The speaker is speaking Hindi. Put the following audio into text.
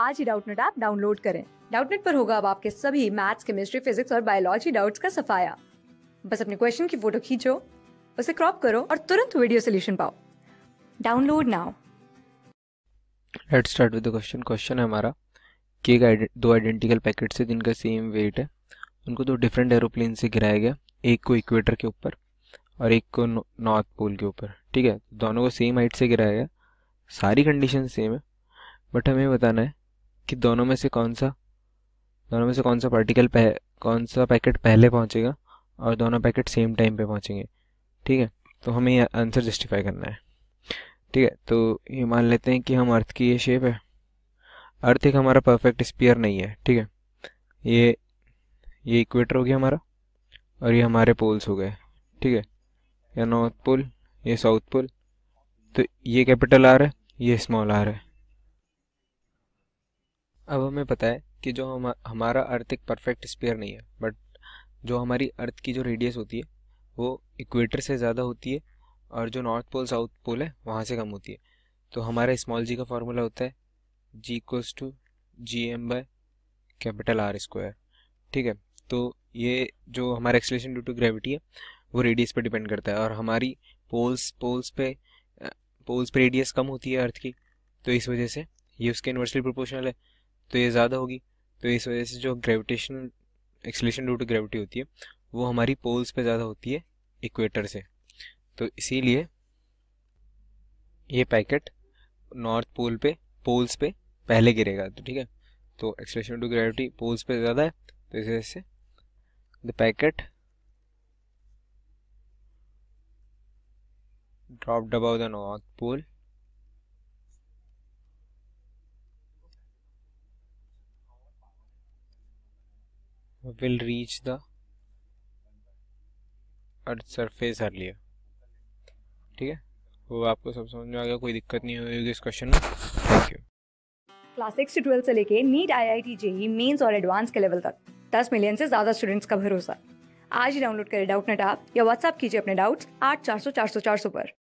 आज ही डाउटनेट ऐप डाउनलोड करें डाउटनेट पर होगा अब आपके सभी मैथ्स केमिस्ट्री फिजिक्स और बायोलॉजी डाउट्स का सफाया बस अपने क्वेश्चन की फोटो खींचो उसे क्रॉप करो और तुरंत वीडियो सोल्यूशन पाओ download now let start with the question question है हमारा कि एक दो आइडेंटिकल पैकेट से जिनका सेम वेट है उनको दो डिफरेंट एरोप्लेन से गिराया गया एक को इक्वेटर के ऊपर और एक को नॉर्थ पोल के ऊपर ठीक है दोनों को सेम हाइट से गिराया गया सारी कंडीशन सेम है बट हमें बताना है कि दोनों में से कौन सा दोनों में से कौन सा पार्टिकल पह, कौन सा पैकेट पहले पहुंचेगा और दोनों पैकेट सेम टाइम पे पहुंचेंगे ठीक है तो हमें ये आंसर जस्टिफाई करना है ठीक है तो ये मान लेते हैं कि हम अर्थ की ये शेप है अर्थ एक हमारा परफेक्ट स्पीयर नहीं है ठीक है ये ये इक्वेटर हो गया हमारा और ये हमारे पोल्स हो गए ठीक है या नॉर्थ पोल ये साउथ पोल तो ये कैपिटल आर है ये स्मॉल आर है अब हमें पता है कि जो हम हमारा अर्थ एक परफेक्ट स्पेयर नहीं है बट जो हमारी अर्थ की जो रेडियस होती है वो इक्वेटर से ज़्यादा होती है और जो नॉर्थ पोल साउथ पोल है वहाँ से कम होती है तो हमारा स्मॉल जी का फार्मूला होता है G equals to G M by capital R square ठीक है तो ये जो हमारा एक्सलेशन ड्यू टू ग्रेविटी है वो रेडियस पे डिपेंड करता है और हमारी पोल्स पोल्स पे पोल्स पे रेडियस कम होती है अर्थ की तो इस वजह से ये उसके इन्वर्सली प्रोपोर्शनल है तो ये ज़्यादा होगी तो इस वजह से जो gravitation acceleration due to gravity होती है वो हमारी पोल्स पे ज़्यादा होती है इक्वेटर से तो इसीलिए ये पैकेट नॉर्थ पोल पे पोल्स पे पहले गिरेगा तो ठीक है तो एक्सलेशन टू ग्रेविटी पोल्स पे ज़्यादा है तो इस वजह से the packet drop about the north pole will reach the earth surface earlier ठीक है वो आपको सब समझ में आ गया कोई दिक्कत नहीं होगी इस क्वेश्चन में थैंक यू क्लास सिक्स से ट्वेल्थ से लेके NEET I I T JEE mains और एडवांस के लेवल तक दस मिलियन से ज्यादा स्टूडेंट्स का भरोसा आज ही डाउनलोड करें डाउट नेट आप या व्हाट्सअप कीजिए अपने डाउट्स आठ चार सौ चार सौ चार सौ पर